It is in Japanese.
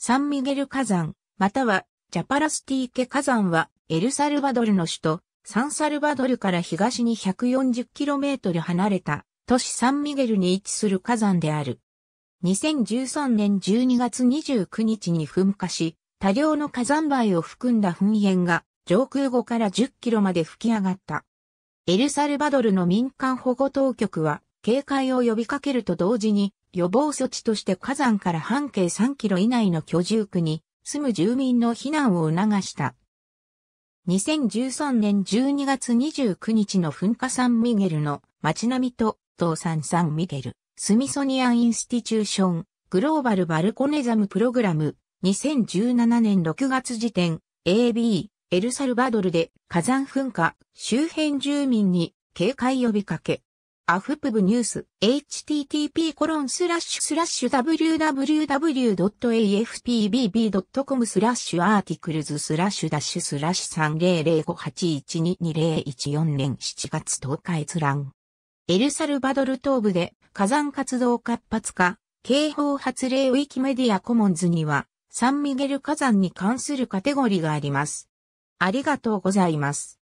サンミゲル火山、またはジャパラスティーケ火山はエルサルバドルの首都サンサルバドルから東に 140km 離れた都市サンミゲルに位置する火山である。2013年12月29日に噴火し、多量の火山灰を含んだ噴煙が上空後から10キロまで吹き上がった。エルサルバドルの民間保護当局は警戒を呼びかけると同時に予防措置として火山から半径3キロ以内の居住区に住む住民の避難を促した。2013年12月29日の噴火サンミゲルの街並みと東山サンミゲル、スミソニアン・インスティチューション、グローバル・バルコネザムプログラム、2017年6月時点、AB、エルサルバドルで火山噴火、周辺住民に警戒呼びかけ。アフプブニュース http コロンスラッシュスラッシュ www.afpbb.com スラッシュアーティクルズスラッシュダッシュスラッシュ3005812201年7月10日閲覧。エルサルバドル東部で火山活動活発化、警報発令ウィキメディアコモンズにはサンミゲル火山に関するカテゴリーがあります。ありがとうございます。